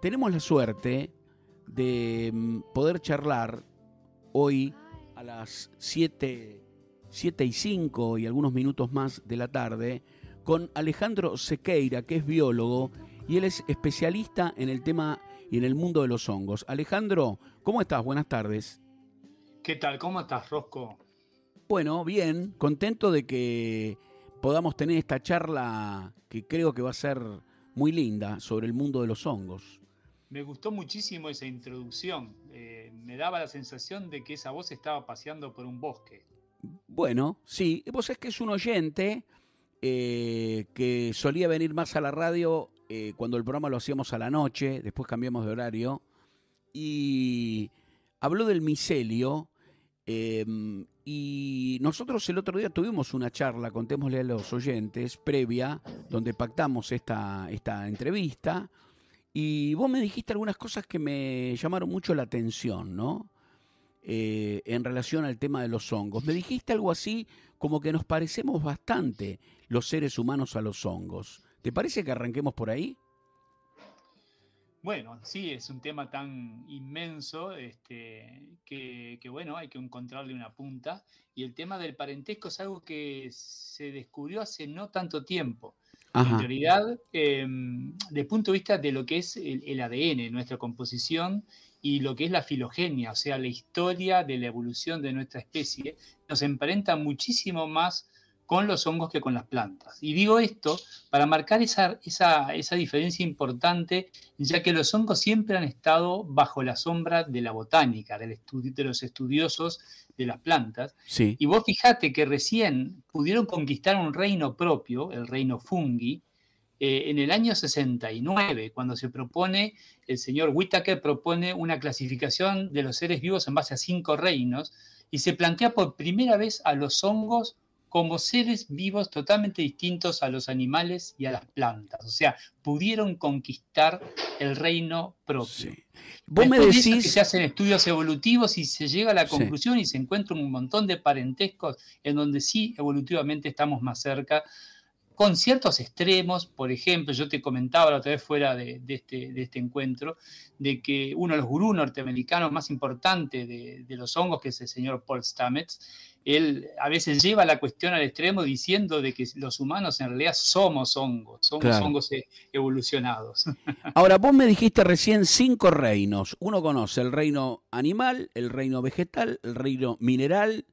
tenemos la suerte de mm, poder charlar hoy a las 7, y 5 y algunos minutos más de la tarde con Alejandro Sequeira, que es biólogo y él es especialista en el tema y en el mundo de los hongos. Alejandro, ¿cómo estás? Buenas tardes. ¿Qué tal? ¿Cómo estás, Rosco? Bueno, bien, contento de que podamos tener esta charla que creo que va a ser muy linda sobre el mundo de los hongos me gustó muchísimo esa introducción. Eh, me daba la sensación de que esa voz estaba paseando por un bosque. Bueno, sí, vos es que es un oyente eh, que solía venir más a la radio eh, cuando el programa lo hacíamos a la noche, después cambiamos de horario, y habló del micelio. Em, y nosotros el otro día tuvimos una charla, contémosle a los oyentes, previa, donde pactamos esta, esta entrevista y vos me dijiste algunas cosas que me llamaron mucho la atención, ¿no? Eh, en relación al tema de los hongos. Me dijiste algo así como que nos parecemos bastante los seres humanos a los hongos. ¿Te parece que arranquemos por ahí? Bueno, sí, es un tema tan inmenso este, que, que, bueno, hay que encontrarle una punta. Y el tema del parentesco es algo que se descubrió hace no tanto tiempo. En em, desde punto de vista de lo que es el, el, ADN, nuestra composición y lo que es la filogenia, o sea, la historia de la evolución de nuestra especie, nos emparenta muchísimo más con los hongos que con las plantas. Y digo esto para marcar esa, esa, diferencia importante, ya que los hongos siempre han estado bajo la sombra de la botánica, del de los estudiosos de las plantas. Y vos fijate que recién pudieron conquistar un reino propio, el reino fungi, eh, en el año 69, cuando se propone, el señor Whittaker propone una clasificación de los seres vivos en base a cinco reinos, y se plantea por primera vez a los hongos como seres vivos totalmente distintos a los animales y a las plantas. O sea, pudieron conquistar el reino propio. Vos me decís... que se hacen estudios evolutivos y se llega a la conclusión y se encuentra un montón de parentescos en donde sí evolutivamente estamos más cerca con ciertos extremos, por ejemplo, yo te comentaba la otra vez fuera de, este, de este, encuentro, de que uno de los gurús norteamericanos más importantes de, de, los hongos, que es el señor Paul Stamets, él a veces lleva la cuestión al extremo diciendo de que los humanos en realidad somos hongos, somos hongos e- evolucionados. Ahora, vos me dijiste recién cinco reinos. Uno conoce el reino animal, el reino vegetal, el reino mineral,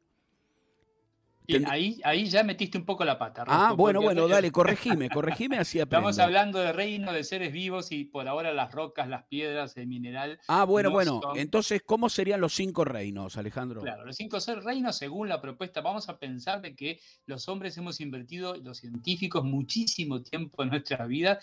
ahí, ahí ya metiste un poco la pata. ah, bueno, bueno, dale, corregime, corregime así aprendo. Estamos hablando de reino de seres vivos y por ahora las rocas, las piedras, el mineral. Ah, bueno, bueno. Entonces, ¿cómo serían los cinco reinos, Alejandro? Claro, los cinco reinos, según la propuesta, vamos a pensar de que los hombres hemos invertido, los científicos, muchísimo tiempo en nuestra vida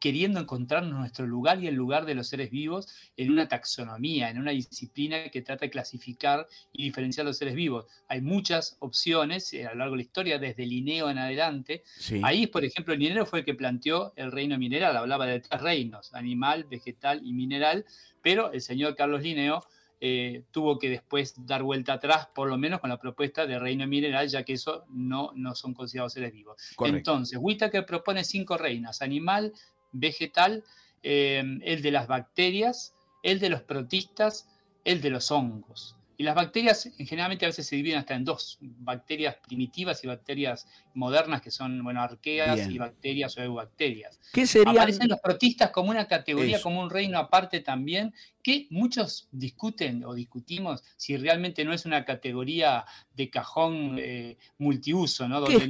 queriendo encontrar nuestro lugar y el lugar de los seres vivos en una taxonomía, en una disciplina que trata de clasificar y diferenciar los seres vivos. Hay muchas opciones eh, a lo largo de la historia, desde Linneo en adelante. Ahí, por ejemplo, Linneo fue el que planteó el reino mineral, hablaba de tres reinos, animal, vegetal y mineral, pero el señor Carlos Linneo eh, tuvo que después dar vuelta atrás, por lo menos con la propuesta de reino mineral, ya que eso no, son considerados seres vivos. Entonces, Whittaker propone cinco reinas, animal, vegetal, eh, el de las bacterias, el de los protistas, el de los hongos. Y las bacterias generalmente a veces se dividen hasta en dos, bacterias primitivas y bacterias modernas, que son, bueno, arqueas y bacterias o eubacterias. ¿Qué serían? Aparecen los protistas como una categoría, como un reino aparte también, que muchos discuten o discutimos si realmente no es una categoría de cajón eh, multiuso, ¿no? Donde sí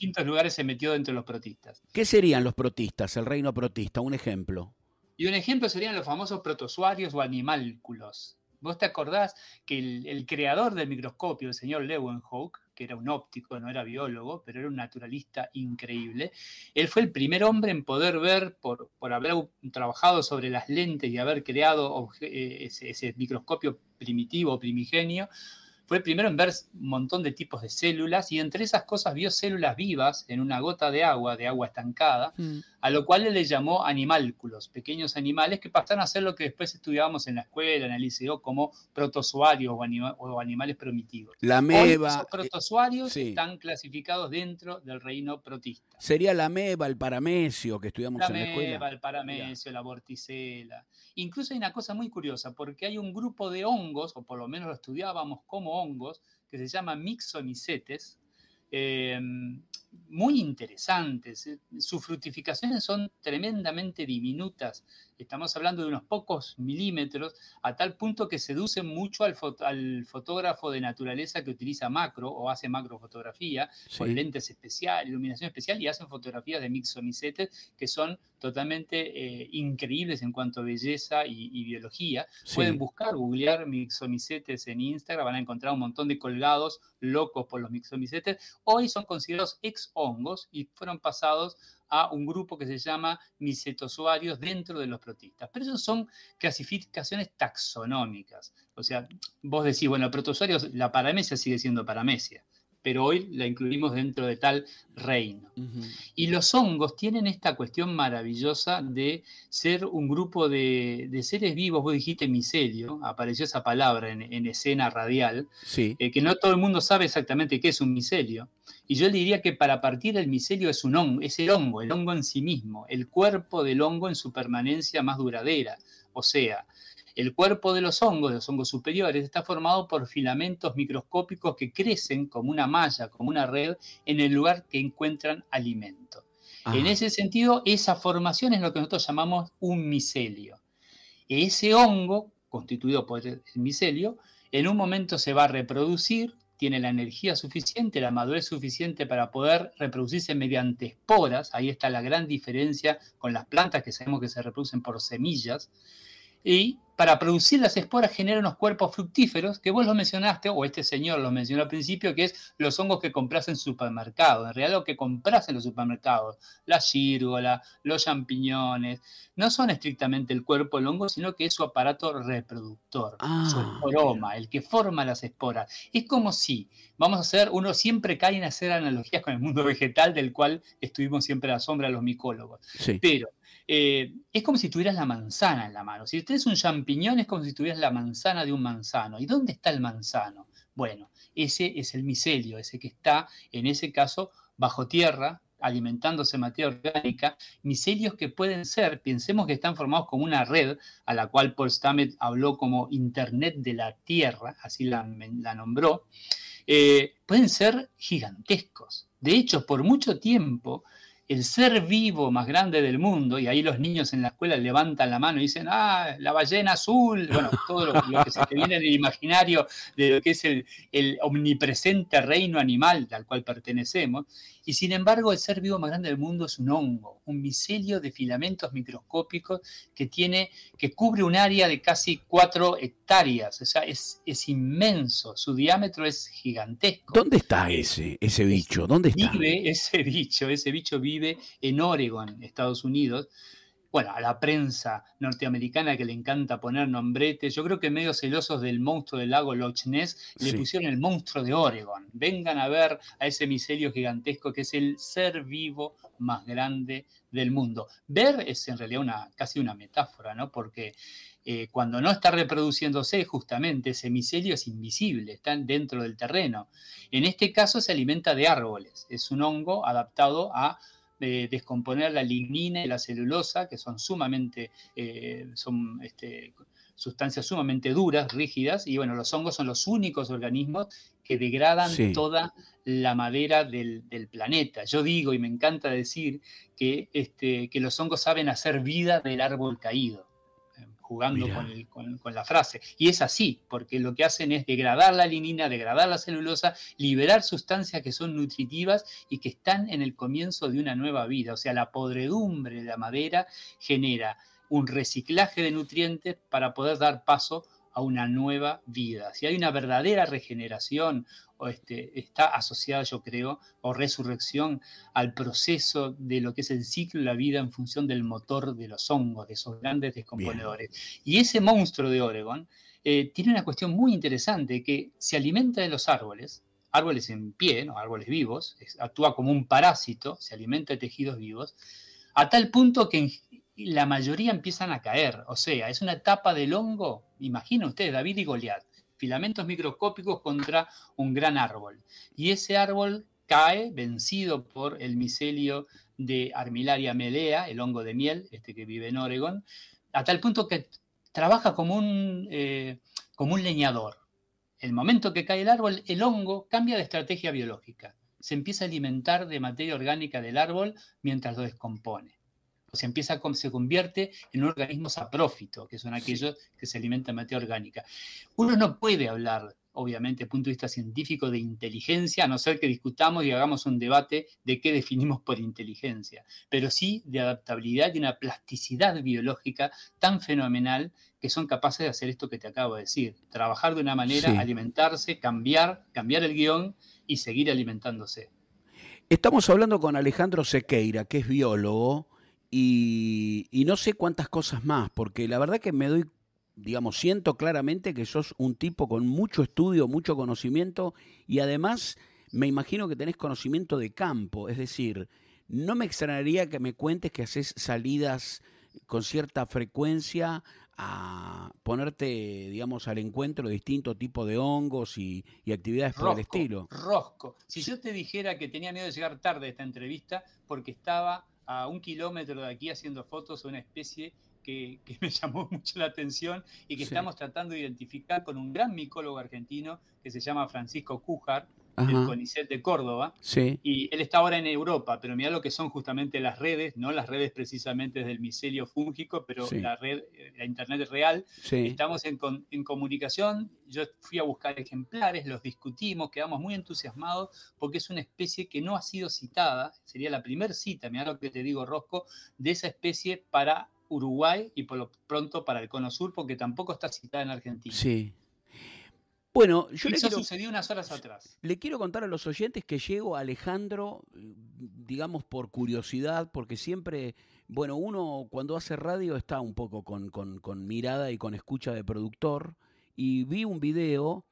distintos lugares se metió dentro de los protistas. ¿Qué serían los protistas, el reino protista? Un ejemplo. Y un ejemplo serían los famosos protozoarios o animálculos. ¿Vos te acordás que el, creador del microscopio, el señor Leeuwenhoek, que era un óptico, no era biólogo, pero era un naturalista increíble. Él fue el primer hombre en poder ver, por, haber trabajado sobre las lentes y haber creado eh, ese, ese microscopio primitivo, primigenio, fue primero en ver un montón de tipos de células y entre esas cosas vio células vivas en una gota de agua, de agua estancada, mm. a lo cual le llamó animálculos, pequeños animales que pasaron a ser lo que después estudiábamos en la escuela, en el liceo, como protozoarios o, animales primitivos. La meba. esos eh, protozoarios están clasificados dentro del reino protista. Sería la meba, el paramecio que estudiamos en la escuela. La meba, el paramecio, la vorticela. Incluso hay una cosa muy curiosa, porque hay un grupo de hongos, o por lo menos lo estudiábamos como que se llama mixonicetes, eh, muy interesantes. Sus fructificaciones son tremendamente diminutas estamos hablando de unos pocos milímetros, a tal punto que seducen mucho al, al fotógrafo de naturaleza que utiliza macro o hace macrofotografía fotografía, con lentes especiales iluminación especial y hacen fotografías de mixomicetes que son totalmente eh, increíbles en cuanto a belleza y, biología. Pueden buscar, googlear mixomicetes en Instagram, van a encontrar un montón de colgados locos por los mixomicetes. Hoy son considerados ex hongos y fueron pasados a un grupo que se llama micetosuarios dentro de los protistas. Pero eso son clasificaciones taxonómicas. O sea, vos decís, bueno, el la paramecia sigue siendo paramecia pero hoy la incluimos dentro de tal reino. Y los hongos tienen esta cuestión maravillosa de ser un grupo de, seres vivos, vos dijiste micelio, apareció esa palabra en, escena radial, eh, que no todo el mundo sabe exactamente qué es un micelio. Y yo le diría que para partir el micelio es un hongo, es el hongo, el hongo en sí mismo, el cuerpo del hongo en su permanencia más duradera. O sea, el cuerpo de los hongos, de los hongos superiores, está formado por filamentos microscópicos que crecen como una malla, como una red, en el lugar que encuentran alimento. Ah. En ese sentido, esa formación es lo que nosotros llamamos un micelio. Ese hongo, constituido por el micelio, en un momento se va a reproducir, tiene la energía suficiente, la madurez suficiente para poder reproducirse mediante esporas. Ahí está la gran diferencia con las plantas que sabemos que se reproducen por semillas y para producir las esporas genera unos cuerpos fructíferos que vos lo mencionaste, o este señor lo mencionó al principio, que es los hongos que compras en supermercados, en realidad lo que compras en los supermercados, la gírgola, los champiñones, no son estrictamente el cuerpo del hongo, sino que es su aparato reproductor, ah, su aroma, el que forma las esporas. Es como si, vamos a hacer, uno siempre cae en hacer analogías con el mundo vegetal del cual estuvimos siempre a la sombra los micólogos, pero eh, es como si tuvieras la manzana en la mano. Si tienes un champiñón, es como si tuvieras la manzana de un manzano. ¿Y dónde está el manzano? Bueno, ese es el micelio, ese que está, en ese caso, bajo tierra, alimentándose materia orgánica, micelios que pueden ser, pensemos que están formados como una red, a la cual Paul Stamet habló como Internet de la Tierra, así la, nombró, eh, pueden ser gigantescos. De hecho, por mucho tiempo, el ser vivo más grande del mundo, y ahí los niños en la escuela levantan la mano y dicen, ah, la ballena azul, bueno, todo lo, que se te viene en el imaginario de lo que es el, omnipresente reino animal al cual pertenecemos, y sin embargo el ser vivo más grande del mundo es un hongo, un micelio de filamentos microscópicos que tiene, que cubre un área de casi cuatro hectáreas, o sea, es, es inmenso, su diámetro es gigantesco. ¿Dónde está ese, ese bicho? ¿Dónde está? Vive ese bicho, ese bicho en Oregon, Estados Unidos. Bueno, a la prensa norteamericana que le encanta poner nombretes, yo creo que medio celosos del monstruo del lago Loch Ness, le pusieron el monstruo de Oregon. Vengan a ver a ese micelio gigantesco que es el ser vivo más grande del mundo. Ver es en realidad una, casi una metáfora, ¿no? Porque eh, cuando no está reproduciéndose, justamente ese micelio es invisible, está dentro del terreno. En este caso se alimenta de árboles, es un hongo adaptado a descomponer la lignina y la celulosa, que son sumamente, eh, son este, sustancias sumamente duras, rígidas, y bueno, los hongos son los únicos organismos que degradan toda la madera del, planeta. Yo digo, y me encanta decir, que, este, que los hongos saben hacer vida del árbol caído jugando con, la frase. Y es así, porque lo que hacen es degradar la linina, degradar la celulosa, liberar sustancias que son nutritivas y que están en el comienzo de una nueva vida. O sea, la podredumbre de la madera genera un reciclaje de nutrientes para poder dar paso a una nueva vida. Si hay una verdadera regeneración, o este, está asociada, yo creo, o resurrección al proceso de lo que es el ciclo de la vida en función del motor de los hongos, de esos grandes descomponedores. Y ese monstruo de Oregon eh, tiene una cuestión muy interesante, que se alimenta de los árboles, árboles en pie, ¿no? árboles vivos, actúa como un parásito, se alimenta de tejidos vivos, a tal punto que la mayoría empiezan a caer. O sea, es una etapa del hongo, imagina usted, David y Goliat, filamentos microscópicos contra un gran árbol. Y ese árbol cae vencido por el micelio de Armilaria melea, el hongo de miel, este que vive en Oregón, a tal punto que trabaja como un, eh, como un leñador. El momento que cae el árbol, el hongo cambia de estrategia biológica. Se empieza a alimentar de materia orgánica del árbol mientras lo descompone se empieza se convierte en organismos aprófitos, que son aquellos que se alimentan de materia orgánica. Uno no puede hablar, obviamente, desde el punto de vista científico, de inteligencia, a no ser que discutamos y hagamos un debate de qué definimos por inteligencia, pero sí de adaptabilidad y una plasticidad biológica tan fenomenal que son capaces de hacer esto que te acabo de decir, trabajar de una manera, alimentarse, cambiar, cambiar el guión y seguir alimentándose. Estamos hablando con Alejandro Sequeira, que es biólogo, y, no sé cuántas cosas más, porque la verdad que me doy, digamos, siento claramente que sos un tipo con mucho estudio, mucho conocimiento y además me imagino que tenés conocimiento de campo, es decir, no me extrañaría que me cuentes que haces salidas con cierta frecuencia a ponerte, digamos, al encuentro de distintos tipos de hongos y, actividades por el estilo. Rosco. Si yo te dijera que tenía miedo de llegar tarde a esta entrevista porque estaba a un kilómetro de aquí haciendo fotos una especie que, me llamó mucho la atención y que estamos tratando de identificar con un gran micólogo argentino que se llama Francisco Cújar, el CONICET de Córdoba. Y él está ahora en Europa, pero mira lo que son justamente las redes, no las redes precisamente del micelio fúngico, pero la red, eh, la internet real. Estamos en, en, comunicación, yo fui a buscar ejemplares, los discutimos, quedamos muy entusiasmados porque es una especie que no ha sido citada, sería la primera cita, mira lo que te digo Rosco, de esa especie para Uruguay y por lo pronto para el Cono Sur, porque tampoco está citada en Argentina. Sí. Bueno, yo le quiero, unas horas atrás. Le quiero contar a los oyentes que llego a Alejandro, digamos por curiosidad, porque siempre, bueno, uno cuando hace radio está un poco con, mirada y con escucha de productor, y vi un video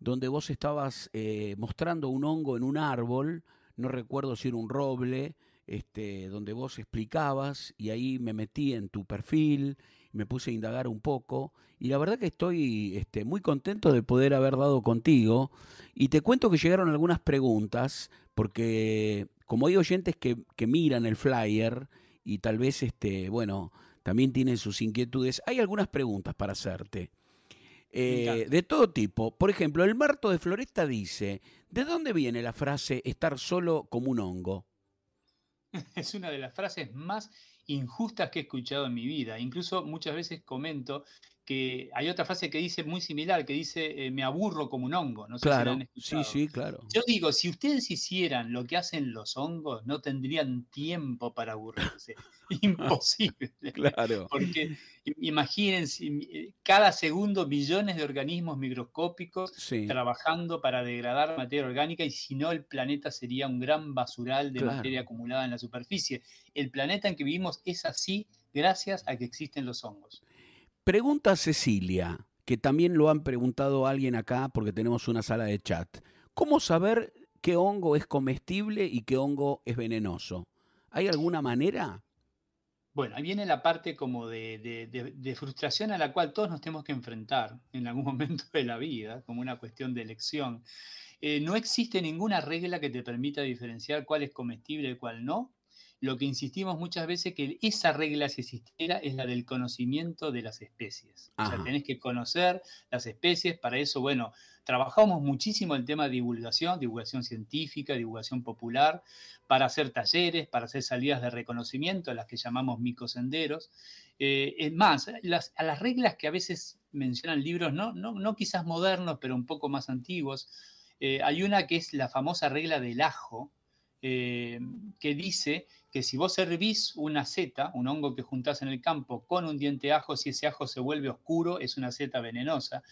donde vos estabas eh, mostrando un hongo en un árbol, no recuerdo si era un roble, este, donde vos explicabas y ahí me metí en tu perfil me puse a indagar un poco y la verdad que estoy este, muy contento de poder haber dado contigo y te cuento que llegaron algunas preguntas porque como hay oyentes que, miran el flyer y tal vez, este, bueno, también tienen sus inquietudes, hay algunas preguntas para hacerte. Eh, de todo tipo. Por ejemplo, el Marto de Floresta dice, ¿de dónde viene la frase estar solo como un hongo? Es una de las frases más injustas que he escuchado en mi vida. Incluso muchas veces comento que hay otra frase que dice muy similar, que dice, eh, me aburro como un hongo. No claro, sí, sí, claro. Yo digo, si ustedes hicieran lo que hacen los hongos, no tendrían tiempo para aburrirse. Imposible. claro. Porque imagínense, eh, cada segundo millones de organismos microscópicos trabajando para degradar materia orgánica y si no el planeta sería un gran basural de materia acumulada en la superficie. El planeta en que vivimos es así gracias a que existen los hongos. Pregunta Cecilia, que también lo han preguntado alguien acá porque tenemos una sala de chat. ¿Cómo saber qué hongo es comestible y qué hongo es venenoso? ¿Hay alguna manera? Bueno, ahí viene la parte como de, frustración a la cual todos nos tenemos que enfrentar en algún momento de la vida, como una cuestión de elección. Eh, no existe ninguna regla que te permita diferenciar cuál es comestible y cuál no, lo que insistimos muchas veces que esa regla si existiera es la del conocimiento de las especies. O sea, tenés que conocer las especies, para eso, bueno, trabajamos muchísimo el tema de divulgación, divulgación científica, divulgación popular, para hacer talleres, para hacer salidas de reconocimiento, las que llamamos micosenderos. Eh, es más, a las reglas que a veces mencionan libros, no, quizás modernos, pero un poco más antiguos, eh, hay una que es la famosa regla del ajo, eh, que dice que si vos servís una seta, un hongo que juntás en el campo, con un diente de ajo, si ese ajo se vuelve oscuro, es una seta venenosa.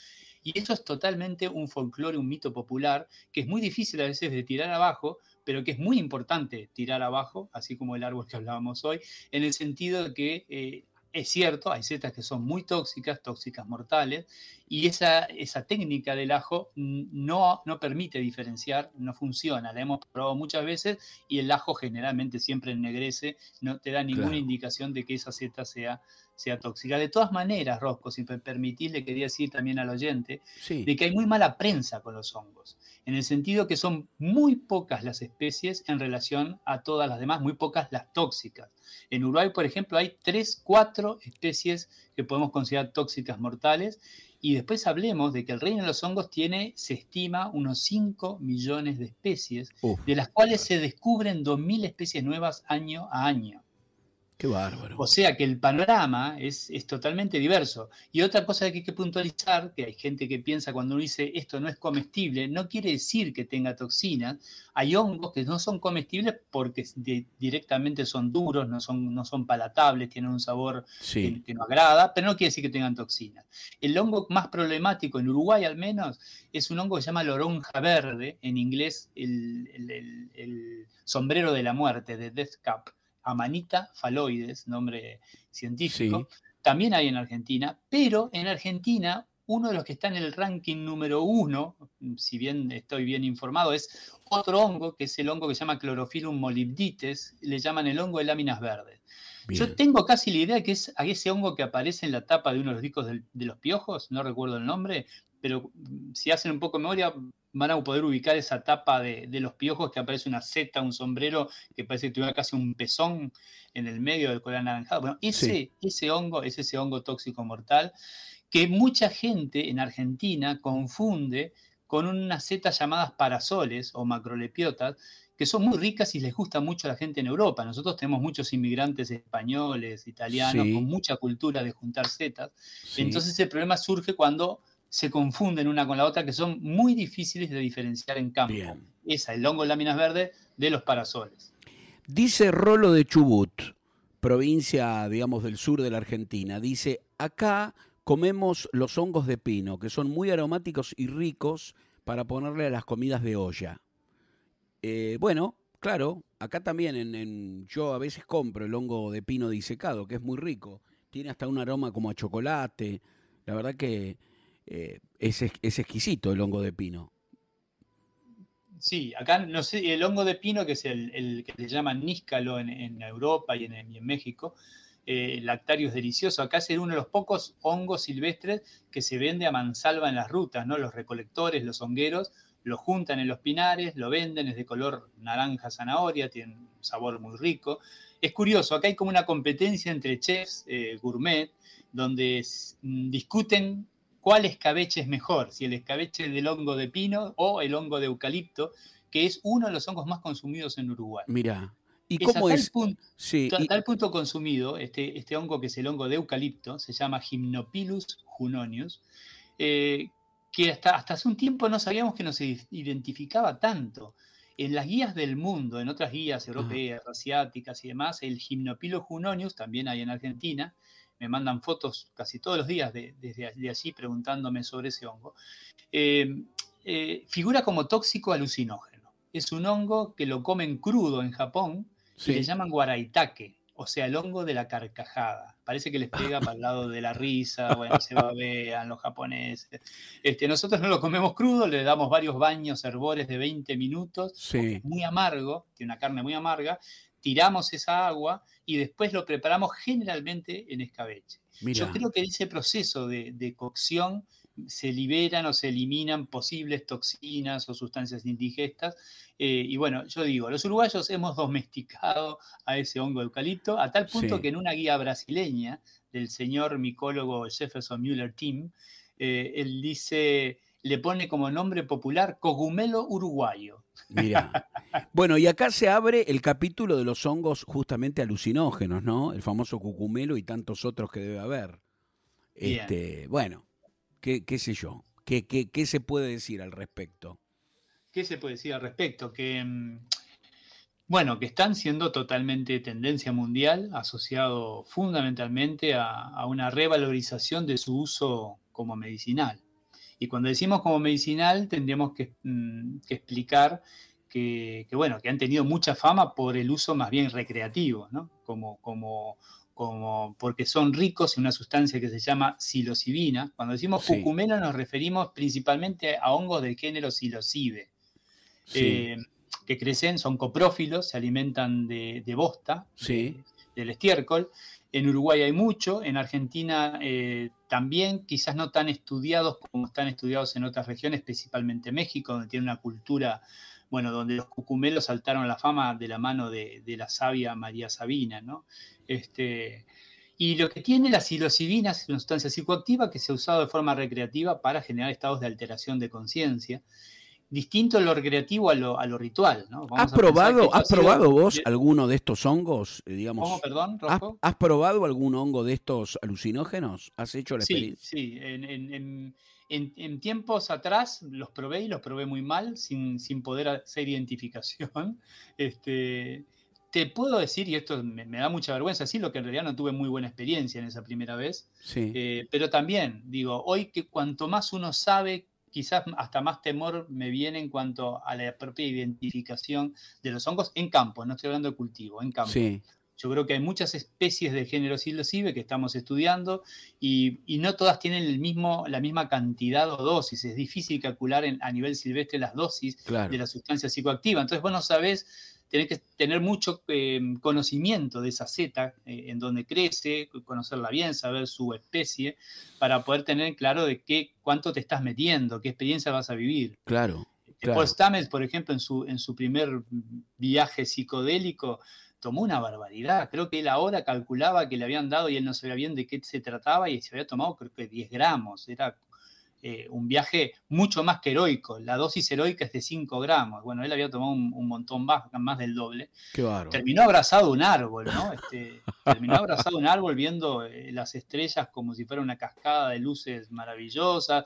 Y eso es totalmente un folclore, un mito popular, que es muy difícil a veces de tirar abajo, pero que es muy importante tirar abajo, así como el árbol que hablábamos hoy, en el sentido de que eh, es cierto, hay setas que son muy tóxicas, tóxicas mortales, y esa, esa técnica del ajo no, no permite diferenciar, no funciona. La hemos probado muchas veces y el ajo generalmente siempre ennegrece, no te da ninguna indicación de que esa seta sea, sea tóxica. De todas maneras, Rosco, si me permitís, le quería decir también al oyente de que hay muy mala prensa con los hongos, en el sentido que son muy pocas las especies en relación a todas las demás, muy pocas las tóxicas. En Uruguay, por ejemplo, hay tres cuatro especies que podemos considerar tóxicas mortales y después hablemos de que el reino de los hongos tiene, se estima, unos 5 millones de especies, de las cuales se descubren 2.000 especies nuevas año a año. Qué bárbaro. O sea que el panorama es, es totalmente diverso. Y otra cosa que hay que puntualizar, que hay gente que piensa cuando uno dice esto no es comestible, no quiere decir que tenga toxinas. Hay hongos que no son comestibles porque directamente son duros, no son, no son palatables, tienen un sabor que, no agrada, pero no quiere decir que tengan toxinas. El hongo más problemático, en Uruguay al menos, es un hongo que se llama loronja verde, en inglés el, sombrero de la muerte, de Death Cup Amanita faloides, nombre científico, también hay en Argentina, pero en Argentina uno de los que está en el ranking número uno, si bien estoy bien informado, es otro hongo, que es el hongo que se llama Clorophyllum molibdites, le llaman el hongo de láminas verdes. Yo tengo casi la idea que es ese hongo que aparece en la tapa de uno de los discos de, de los piojos, no recuerdo el nombre, pero mm, si hacen un poco de memoria, van a poder ubicar esa tapa de, los piojos que aparece una seta, un sombrero que parece que tuviera casi un pezón en el medio del color anaranjado. Bueno, ese, hongo es ese hongo tóxico mortal que mucha gente en Argentina confunde con unas setas llamadas parasoles o macrolepiotas, que son muy ricas y les gusta mucho a la gente en Europa. Nosotros tenemos muchos inmigrantes españoles, italianos, con mucha cultura de juntar setas. Entonces el problema surge cuando se confunden una con la otra, que son muy difíciles de diferenciar en campo. Bien. Esa, el hongo de láminas verdes de los parasoles. Dice Rolo de Chubut, provincia, digamos, del sur de la Argentina, dice, acá comemos los hongos de pino, que son muy aromáticos y ricos para ponerle a las comidas de olla. Eh, bueno, claro, acá también en, yo a veces compro el hongo de pino disecado, que es muy rico. Tiene hasta un aroma como a chocolate. La verdad que eh, es, exquisito el hongo de pino. Sí, acá no sé, el hongo de pino, que es el, que se llama níscalo en, Europa y en, México, eh, es delicioso. Acá es uno de los pocos hongos silvestres que se vende a mansalva en las rutas, ¿no? Los recolectores, los hongueros, lo juntan en los pinares, lo venden, es de color naranja zanahoria, tiene un sabor muy rico. Es curioso, acá hay como una competencia entre chefs eh, gourmet, donde discuten cuál escabeche es mejor, si el escabeche del hongo de pino o el hongo de eucalipto, que es uno de los hongos más consumidos en Uruguay. Mira, ¿y tal es? Punto, tal punto consumido, este, este hongo que es el hongo de eucalipto, se llama Gymnopilus junonius, eh, que hasta, hasta hace un tiempo no sabíamos que nos identificaba tanto. En las guías del mundo, en otras guías europeas, asiáticas y demás, el Gymnopilus junonius, también hay en Argentina, me mandan fotos casi todos los días de, desde allí preguntándome sobre ese hongo, eh, eh, figura como tóxico alucinógeno. Es un hongo que lo comen crudo en Japón se y le llaman guaraitake, o sea, el hongo de la carcajada. Parece que les pega para el lado de la risa, bueno, se babean los japoneses. Este, nosotros no lo comemos crudo, le damos varios baños herbores de 20 minutos, muy amargo, tiene una carne muy amarga, tiramos esa agua y después lo preparamos generalmente en escabeche. Yo creo que ese proceso de, cocción se liberan o se eliminan posibles toxinas o sustancias indigestas. Eh, y bueno, yo digo, los uruguayos hemos domesticado a ese hongo eucalipto a tal punto que en una guía brasileña del señor micólogo Jefferson Mueller Tim, eh, él dice, le pone como nombre popular cogumelo uruguayo Mira. Bueno, y acá se abre el capítulo de los hongos justamente alucinógenos, ¿no? El famoso cucumelo y tantos otros que debe haber. Este, bueno, ¿qué, sé yo? ¿Qué, ¿Qué, se puede decir al respecto? ¿Qué se puede decir al respecto? Que mm, bueno, que están siendo totalmente tendencia mundial, asociado fundamentalmente a una revalorización de su uso como medicinal. Y cuando decimos como medicinal, tendríamos que, mm, explicar que, bueno, que han tenido mucha fama por el uso más bien recreativo, ¿no? Como, como, como porque son ricos en una sustancia que se llama psilocibina. Cuando decimos sí. nos referimos principalmente a hongos del género psilocibe, eh, que crecen, son coprófilos, se alimentan de, bosta, del estiércol, en Uruguay hay mucho, en Argentina eh, también, quizás no tan estudiados como están estudiados en otras regiones, principalmente México, donde tiene una cultura, bueno, donde los cucumelos saltaron la fama de la mano de, la sabia María Sabina, ¿no? Este, y lo que tiene la psilocibina es una sustancia psicoactiva que se ha usado de forma recreativa para generar estados de alteración de conciencia distinto lo recreativo a lo, a lo ritual. ¿no? ¿Has, probado, ¿has probado vos alguno de estos hongos? Eh, digamos, ¿Cómo, perdón, ¿Has, probado algún hongo de estos alucinógenos? ¿Has hecho la sí, Sí, en, tiempos atrás los probé y los probé muy mal, sin, poder hacer identificación. Este, te puedo decir, y esto me, da mucha vergüenza, sí, lo que en realidad no tuve muy buena experiencia en esa primera vez, eh, pero también digo, hoy que cuanto más uno sabe quizás hasta más temor me viene en cuanto a la propia identificación de los hongos en campo, no estoy hablando de cultivo, en campo. Yo creo que hay muchas especies del género silocibe que estamos estudiando y, no todas tienen el mismo, la misma cantidad o dosis. Es difícil calcular a nivel silvestre las dosis de la sustancia psicoactiva. Entonces vos no sabés Tienes que tener mucho eh, conocimiento de esa seta, eh, en donde crece, conocerla bien, saber su especie, para poder tener claro de qué, cuánto te estás metiendo, qué experiencia vas a vivir. Claro. Paul por ejemplo, en su, en su primer viaje psicodélico, tomó una barbaridad. Creo que él ahora calculaba que le habían dado y él no sabía bien de qué se trataba y se había tomado creo que 10 gramos. Era eh, un viaje mucho más que heroico. La dosis heroica es de 5 gramos. Bueno, él había tomado un, montón más, más del doble. Terminó abrazado un árbol, ¿no? Este, terminó abrazado un árbol viendo eh, las estrellas como si fuera una cascada de luces maravillosas.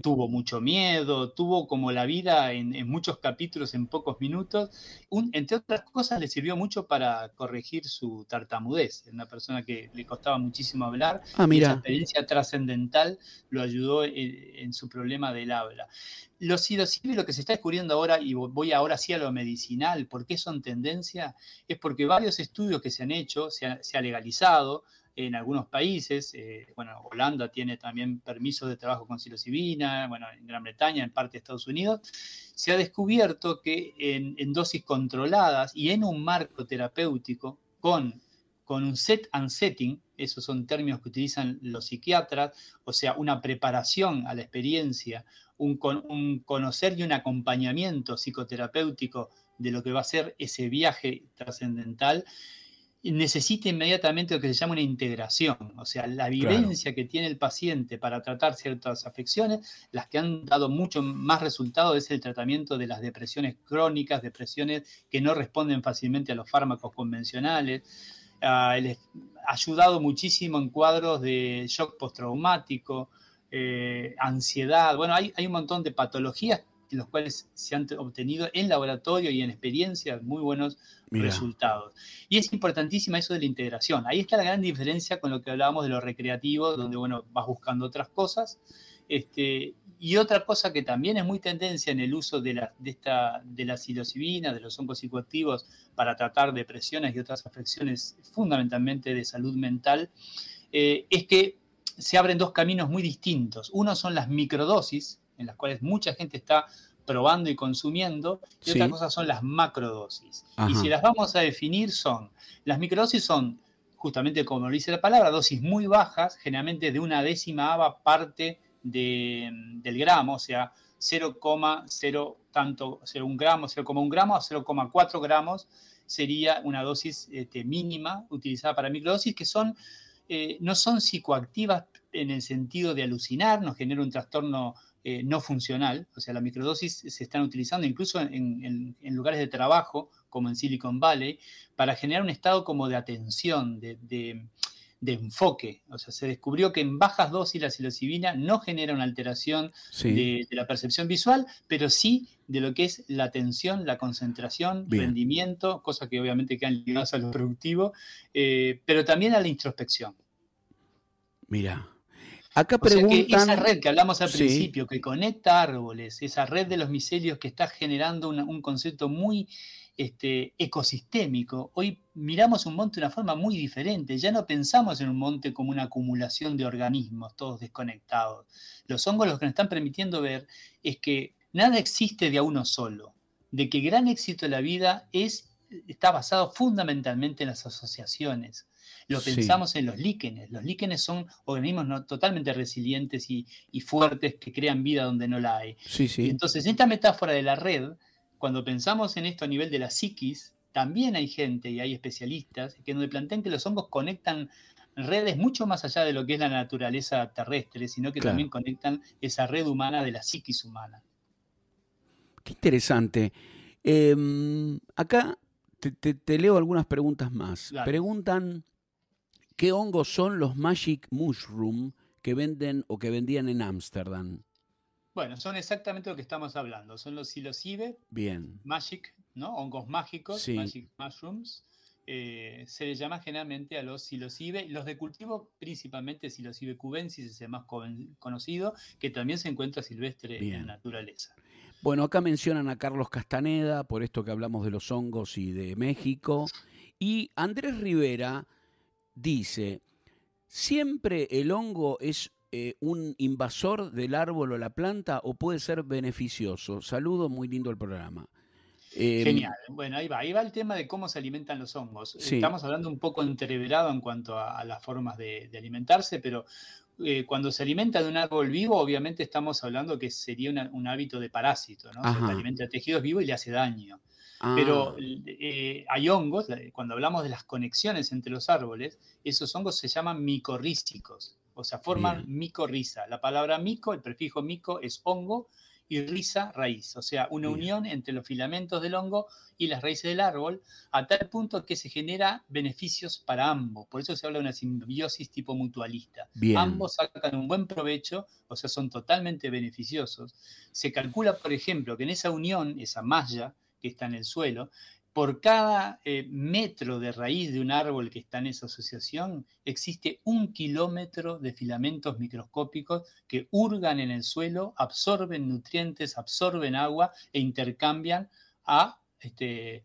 Tuvo mucho miedo, tuvo como la vida en, muchos capítulos en pocos minutos. entre otras cosas, le sirvió mucho para corregir su tartamudez. Una persona que le costaba muchísimo hablar. Ah, Esa experiencia trascendental lo ayudó. Eh, en su problema del habla. Lo psilocibe lo que se está descubriendo ahora, y voy ahora sí a lo medicinal, porque son tendencia, es porque varios estudios que se han hecho, se ha, legalizado, en algunos países, eh, bueno, Holanda tiene también permisos de trabajo con psilocibina, bueno, en Gran Bretaña, en parte Estados Unidos, se ha descubierto que en dosis controladas y en un marco terapéutico con con un set and setting, esos son términos que utilizan los psiquiatras, o sea, una preparación a la experiencia, un, conocer y un acompañamiento psicoterapéutico de lo que va a ser ese viaje trascendental, necesita inmediatamente lo que se llama una integración, o sea, la vivencia que tiene el paciente para tratar ciertas afecciones, las que han dado mucho más resultado es el tratamiento de las depresiones crónicas, depresiones que no responden fácilmente a los fármacos convencionales Ah, ha ayudado muchísimo en cuadros de shock postraumático, eh, ansiedad. Bueno, hay, un montón de patologías en los cuales se han obtenido en laboratorio y en experiencia muy buenos resultados. Y es importantísima eso de la integración. Ahí está la gran diferencia con lo que hablábamos de lo recreativo, donde, bueno, vas buscando otras cosas. Este, y otra cosa que también es muy tendencia en el uso de la, de esta, de de los hongos psicoactivos para tratar depresiones y otras afecciones fundamentalmente de salud mental, eh, es que se abren dos caminos muy distintos. Uno son las microdosis, en las cuales mucha gente está probando y consumiendo, y otra cosa son las macrodosis. Y si las vamos a definir son, las microdosis son, justamente como lo dice la palabra, dosis muy bajas, generalmente de una décima aba parte del gramo, o sea, 0,0 tanto, un gramo, 0,1 gramo a 0,4 gramos sería una dosis este, mínima utilizada para microdosis, que son, eh, no son psicoactivas en el sentido de alucinar, nos genera un trastorno eh, no funcional, o sea, la microdosis se están utilizando incluso en, lugares de trabajo, como en Silicon Valley, para generar un estado como de atención, de de enfoque. O sea, se descubrió que en bajas dosis la psilocibina no genera una alteración de, la percepción visual, pero sí de lo que es la atención, la concentración, rendimiento, cosas que obviamente quedan ligadas al productivo, eh, pero también a la introspección. Mira. Acá preguntan... esa red que hablamos al principio, que conecta árboles, esa red de los micelios que está generando un concepto muy este, ecosistémico. Hoy miramos un monte de una forma muy diferente. Ya no pensamos en un monte como una acumulación de organismos, todos desconectados. Los hongos lo que nos están permitiendo ver es que nada existe de a uno solo, de que gran éxito de la vida es, está basado fundamentalmente en las asociaciones. Lo pensamos en los líquenes. Los líquenes son organismos totalmente resilientes y, y, fuertes que crean vida donde no la hay. Entonces, esta metáfora de la red cuando pensamos en esto a nivel de la psiquis, también hay gente y hay especialistas que nos plantean que los hongos conectan redes mucho más allá de lo que es la naturaleza terrestre, sino que también conectan esa red humana de la psiquis humana. Qué interesante. Em, acá te, leo algunas preguntas más. Preguntan qué hongos son los Magic Mushroom que venden o que vendían en Ámsterdam. Bueno, son exactamente lo que estamos hablando. Son los psilocibe, Bien. magic, ¿no? Hongos mágicos, magic mushrooms. Eh, se les llama generalmente a los psilocibe, los de cultivo principalmente psilocibe cubensis es el más conocido, que también se encuentra silvestre en la naturaleza. Bueno, acá mencionan a Carlos Castaneda, por esto que hablamos de los hongos y de México, y Andrés Rivera dice, siempre el hongo es eh, un invasor del árbol o la planta o puede ser beneficioso? Saludo, muy lindo el programa. Em, Genial. Bueno, ahí va. Ahí va el tema de cómo se alimentan los hongos. Estamos hablando un poco entreverado en cuanto a, las formas de, alimentarse, pero eh, cuando se alimenta de un árbol vivo, obviamente estamos hablando que sería un hábito de parásito, ¿no? Se alimenta de tejidos vivos y le hace daño. Ah. Pero eh, hay hongos, cuando hablamos de las conexiones entre los árboles, esos hongos se llaman micorrísticos o sea, forman micorriza. La palabra mico, el prefijo mico es hongo y risa raíz, o sea, una unión entre los filamentos del hongo y las raíces del árbol, a tal punto que se genera beneficios para ambos. Por eso se habla de una simbiosis tipo mutualista. Ambos sacan un buen provecho, o sea, son totalmente beneficiosos. Se calcula, por ejemplo, que en esa unión, esa malla, que está en el suelo, por cada eh, metro de raíz de un árbol que está en esa asociación, existe un kilómetro de filamentos microscópicos que hurgan en el suelo, absorben nutrientes, absorben agua e intercambian a, este,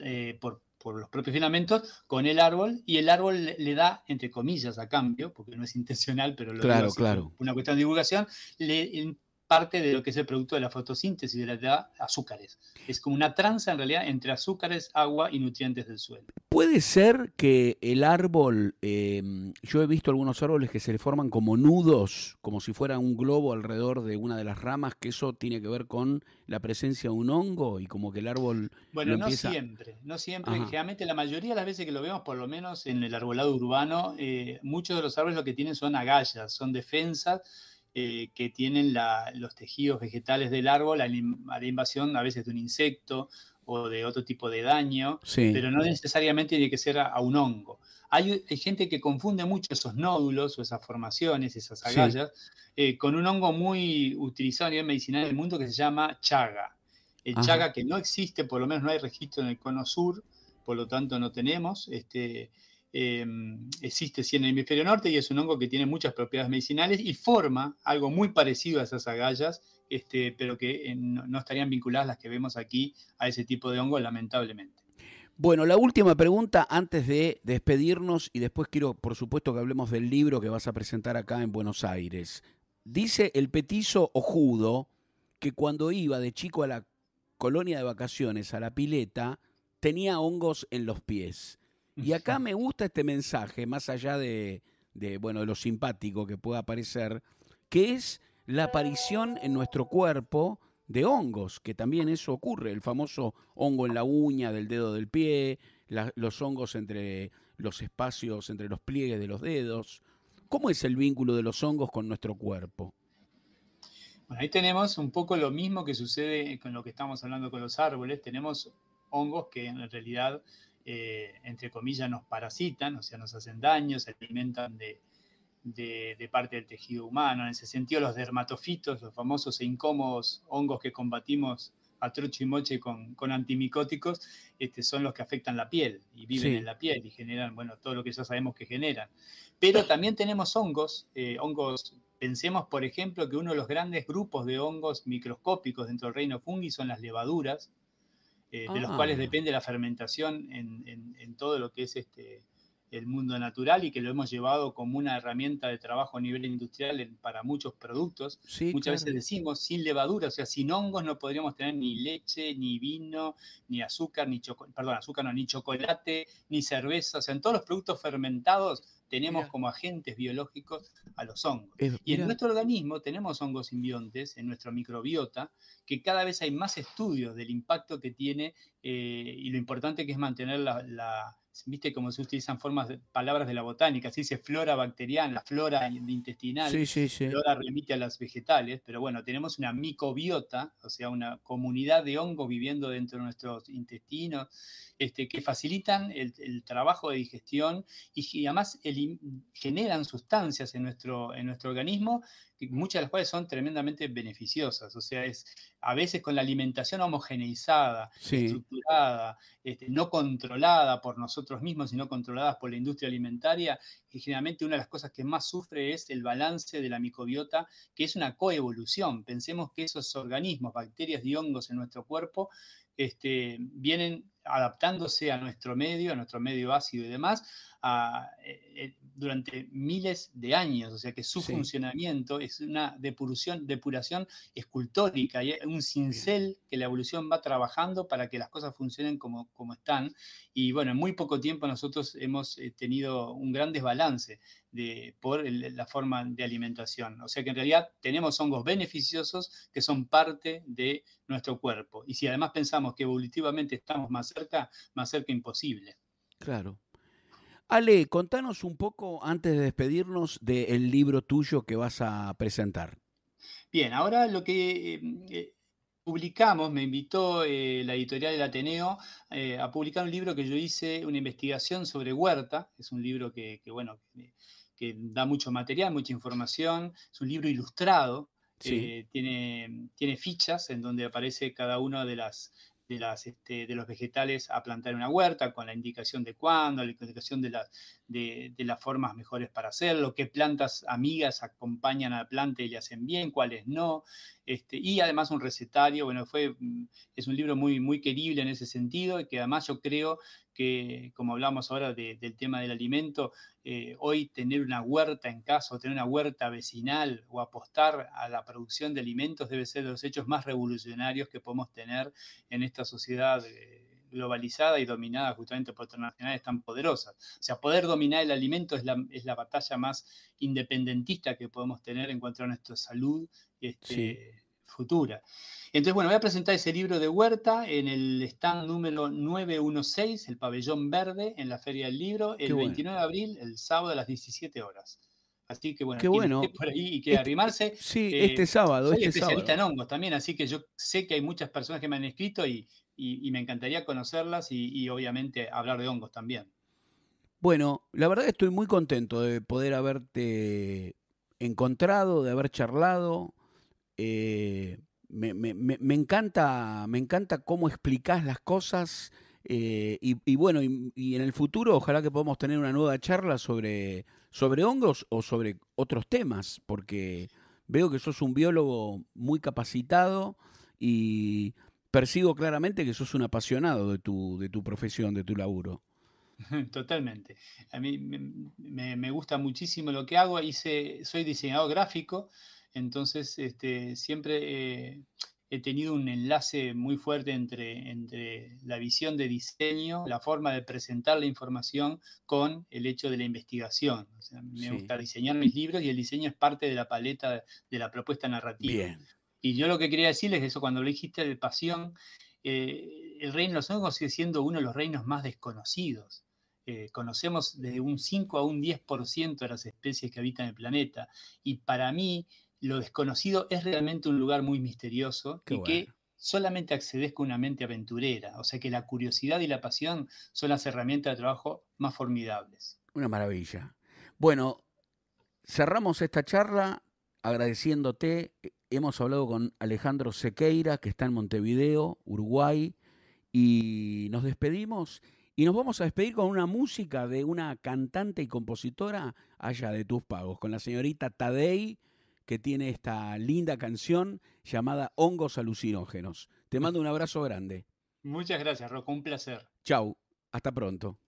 eh, por, los propios filamentos con el árbol y el árbol le, da, entre comillas, a cambio, porque no es intencional, pero lo claro, una cuestión de divulgación, le, parte de lo que es el producto de la fotosíntesis, de la azúcares. Es como una tranza en realidad entre azúcares, agua y nutrientes del suelo. Puede ser que el árbol, em, yo he visto algunos árboles que se le forman como nudos, como si fuera un globo alrededor de una de las ramas, que eso tiene que ver con la presencia de un hongo y como que el árbol... Bueno, no siempre, no siempre. Ajá. la mayoría de las veces que lo vemos, por lo menos en el arbolado urbano, eh, muchos de los árboles lo que tienen son agallas, son defensas eh, que tienen los tejidos vegetales del árbol la, invasión a veces de un insecto o de otro tipo de daño, pero no necesariamente tiene que ser a, un hongo. Hay, gente que confunde mucho esos nódulos o esas formaciones, esas agallas, eh, con un hongo muy utilizado a nivel medicinal del mundo que se llama chaga. El chaga que no existe, por lo menos no hay registro en el cono sur, por lo tanto no tenemos. Este, Em, existe sí en el hemisferio norte y es un hongo que tiene muchas propiedades medicinales y forma algo muy parecido a esas agallas, este, pero que eh, no, estarían vinculadas las que vemos aquí a ese tipo de hongo, lamentablemente. Bueno, la última pregunta antes de despedirnos y después quiero, por supuesto, que hablemos del libro que vas a presentar acá en Buenos Aires. Dice el petizo ojudo que cuando iba de chico a la colonia de vacaciones, a la pileta, tenía hongos en los pies. Y acá me gusta este mensaje, más allá de, bueno, de lo simpático que pueda parecer, que es la aparición en nuestro cuerpo de hongos, que también eso ocurre, el famoso hongo en la uña del dedo del pie, los hongos entre los espacios, entre los pliegues de los dedos. ¿Cómo es el vínculo de los hongos con nuestro cuerpo? Bueno, ahí tenemos un poco lo mismo que sucede con lo que estamos hablando con los árboles. Tenemos hongos que en realidad eh, entre comillas, nos parasitan, o sea, nos hacen daño, se alimentan de, parte del tejido humano. En ese sentido, los dermatofitos, los famosos e incómodos hongos que combatimos a trucho y moche con, antimicóticos, este, son los que afectan la piel y viven en la piel y generan, bueno, todo lo que ya sabemos que generan. Pero también tenemos hongos, eh, hongos, pensemos, por ejemplo, que uno de los grandes grupos de hongos microscópicos dentro del reino fungi son las levaduras, eh, de los ah. cuales depende la fermentación en, todo lo que es este, el mundo natural y que lo hemos llevado como una herramienta de trabajo a nivel industrial para muchos productos. Muchas veces decimos, sin levadura, o sea, sin hongos no podríamos tener ni leche, ni vino, ni azúcar, ni perdón, azúcar ni chocolate, ni cerveza, o sea, en todos los productos fermentados tenemos como agentes biológicos a los hongos. Eh, y en nuestro organismo tenemos hongos simbiontes, en nuestro microbiota, que cada vez hay más estudios del impacto que tiene eh, y lo importante que es mantener la viste cómo se utilizan formas, palabras de la botánica, se dice flora bacteriana, la flora intestinal, sí, sí, sí. flora remite a las vegetales, pero bueno, tenemos una micobiota, o sea, una comunidad de hongos viviendo dentro de nuestros intestinos, este, que facilitan el, trabajo de digestión y, además generan sustancias en nuestro, en nuestro organismo muchas de las cuales son tremendamente beneficiosas. O sea, es a veces con la alimentación homogeneizada, estructurada, este, no controlada por nosotros mismos, sino controlada por la industria alimentaria, generalmente una de las cosas que más sufre es el balance de la microbiota, que es una coevolución. Pensemos que esos organismos, bacterias y hongos en nuestro cuerpo, este, vienen adaptándose a nuestro medio, a nuestro medio ácido y demás, eh, eh, durante miles de años, o sea que su funcionamiento es una depuración, depuración escultórica, un cincel que la evolución va trabajando para que las cosas funcionen como, están. Y bueno, en muy poco tiempo nosotros hemos eh, tenido un gran desbalance por la forma de alimentación. O sea que en realidad tenemos hongos beneficiosos que son parte de nuestro cuerpo. Y si además pensamos que evolutivamente estamos más cerca, más cerca imposible. Claro, Ale, contanos un poco antes de despedirnos del libro tuyo que vas a presentar. Bien, ahora lo que eh, eh, publicamos, me invitó eh, la editorial del Ateneo a publicar un libro que yo hice, una investigación sobre Huerta, es un libro que, bueno, que, da mucho material, mucha información, es un libro ilustrado, tiene, tiene, fichas en donde aparece cada una de las este, de, los vegetales a plantar en una huerta, con la indicación de cuándo, la indicación de, la, de, de, las formas mejores para hacerlo, qué plantas amigas acompañan a la planta y le hacen bien, cuáles no, este, y además un recetario, bueno, fue, mm, es un libro muy, muy querible en ese sentido y que además yo creo que, como hablamos ahora del tema del alimento, eh, hoy tener una huerta en casa o tener una huerta vecinal o apostar a la producción de alimentos debe ser de los hechos más revolucionarios que podemos tener en esta sociedad. Eh, globalizada y dominada justamente por internacionales tan poderosas. O sea, poder dominar el alimento es la, batalla más independentista que podemos tener en cuanto a nuestra salud este, futura. Entonces, bueno, voy a presentar ese libro de Huerta en el stand número 916, el pabellón verde, en la Feria del Libro, el 29 de abril, el sábado a las 17 horas. Así que bueno, bueno. por ahí y que este, arrimarse. Sí, eh, este sábado. Soy este especialista en hongos también, así que yo sé que hay muchas personas que me han escrito y y, me encantaría conocerlas y, obviamente hablar de hongos también. Bueno, la verdad estoy muy contento de poder haberte encontrado, de haber charlado. Eh, me, encanta, me encanta cómo explicás las cosas. Eh, y, bueno, y, en el futuro ojalá que podamos tener una nueva charla sobre, sobre hongos o sobre otros temas, porque veo que sos un biólogo muy capacitado y percibo claramente que sos un apasionado de tu, de tu profesión, de tu laburo. Totalmente. A mí me, gusta muchísimo lo que hago. soy diseñador gráfico, entonces este, siempre eh, he tenido un enlace muy fuerte entre, entre la visión de diseño, la forma de presentar la información con el hecho de la investigación. me gusta diseñar mis libros y el diseño es parte de la paleta de la propuesta narrativa. Bien. Y yo lo que quería decirles es eso, cuando lo dijiste de pasión, eh, el reino de los Ojos sigue siendo uno de los reinos más desconocidos. Eh, conocemos de un 5 a un 10% de las especies que habitan el planeta. Y para mí, lo desconocido es realmente un lugar muy misterioso y que solamente accedes con una mente aventurera. O sea que la curiosidad y la pasión son las herramientas de trabajo más formidables. Una maravilla. Bueno, cerramos esta charla agradeciéndote hemos hablado con Alejandro Sequeira, que está en Montevideo, Uruguay, y nos despedimos. Y nos vamos a despedir con una música de una cantante y compositora allá de tus pagos, con la señorita Tadei, que tiene esta linda canción llamada Hongos Alucinógenos. Te mando un abrazo grande. Muchas gracias, Rocco. Un placer. Chau. Hasta pronto.